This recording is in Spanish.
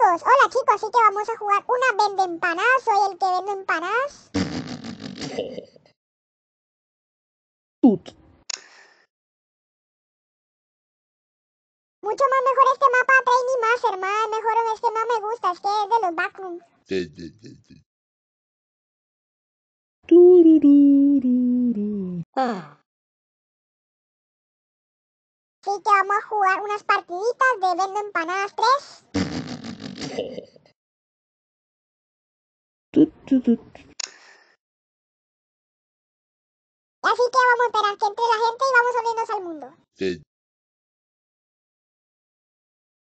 hola chicos, así que vamos a jugar una vende empanadas, soy el que vende empanadas. Mucho más mejor este mapa Trainy más, hermano, mejor este mapa me gusta, es que es de los Backrooms. Así que vamos a jugar unas partiditas de Vendo Empanadas 3. Así que vamos a esperar que entre la gente y vamos unirnos al mundo.